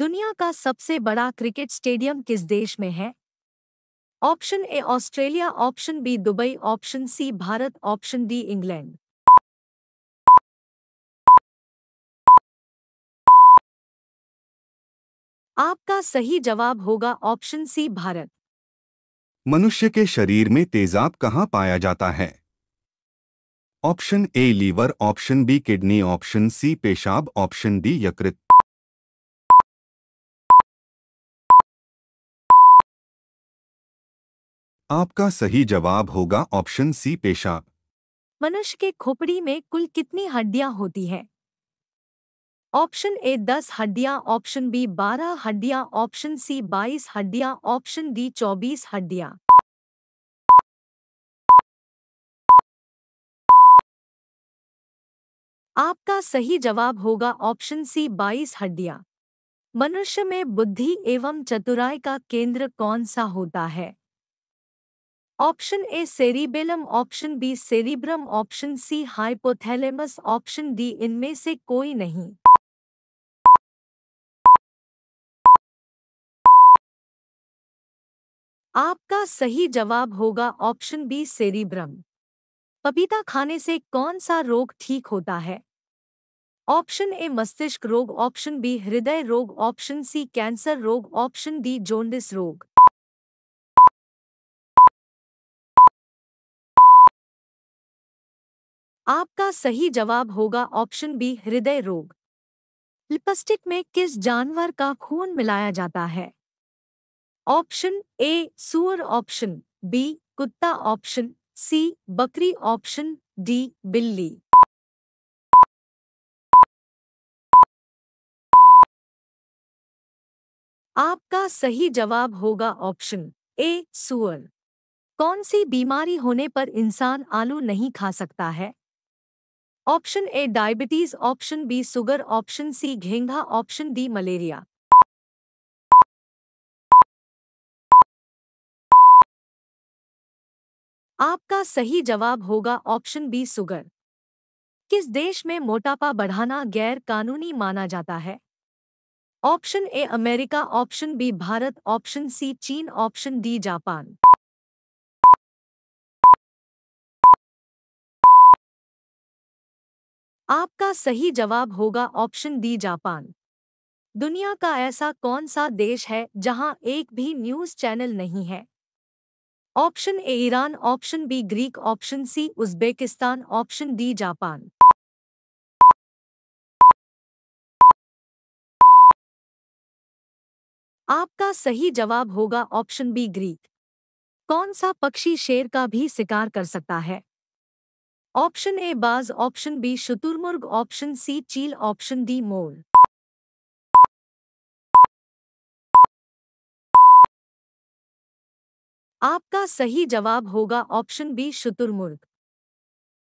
दुनिया का सबसे बड़ा क्रिकेट स्टेडियम किस देश में है option A Australia option B Dubai option C Bharat option D England आपका सही जवाब होगा ऑप्शन सी भारत मनुष्य के शरीर में तेजाब कहां पाया जाता है option A liver option B kidney option C पेशाब ऑप्शन डी यकृत आपका सही जवाब होगा ऑप्शन सी पेशाब मनुष्य के खोपड़ी में कुल कितनी हड्डियां होती हैं ऑप्शन ए दस हड्डियां ऑप्शन बी बारह हड्डियां ऑप्शन सी बाईस हड्डियां ऑप्शन डी चौबीस हड्डियां आपका सही जवाब होगा ऑप्शन सी बाईस हड्डियां मनुष्य में बुद्धि एवं चतुराई का केंद्र कौन सा होता है option A cerebellum option B cerebrum option C hypothalamus option D इनमें से कोई नहीं आपका सही जवाब होगा ऑप्शन बी सेरिब्रम पपीता खाने से कौन सा रोग ठीक होता है ऑप्शन ए मस्तिष्क रोग ऑप्शन बी हृदय रोग ऑप्शन सी कैंसर रोग ऑप्शन डी जोंडिस रोग आपका सही जवाब होगा ऑप्शन बी हृदय रोग लिपस्टिक में किस जानवर का खून मिलाया जाता है ऑप्शन ए सुअर ऑप्शन बी कुत्ता ऑप्शन सी बकरी ऑप्शन डी बिल्ली आपका सही जवाब होगा ऑप्शन ए सुअर कौन सी बीमारी होने पर इंसान आलू नहीं खा सकता है option A diabetes option B sugar option C घेंघा ऑप्शन डी मलेरिया आपका सही जवाब होगा ऑप्शन बी सुगर किस देश में मोटापा बढ़ाना गैर कानूनी माना जाता है option A America option B Bharat option C चीन ऑप्शन डी जापान आपका सही जवाब होगा ऑप्शन डी जापान दुनिया का ऐसा कौन सा देश है जहां एक भी न्यूज चैनल नहीं है option A Iran option B Greek option C Uzbekistan option D Japan आपका सही जवाब होगा ऑप्शन बी ग्रीक कौन सा पक्षी शेर का भी शिकार कर सकता है ऑप्शन ए बाज ऑप्शन बी शुतुरमुर्ग ऑप्शन सी चील ऑप्शन डी मोल आपका सही जवाब होगा ऑप्शन बी शुतुरमुर्ग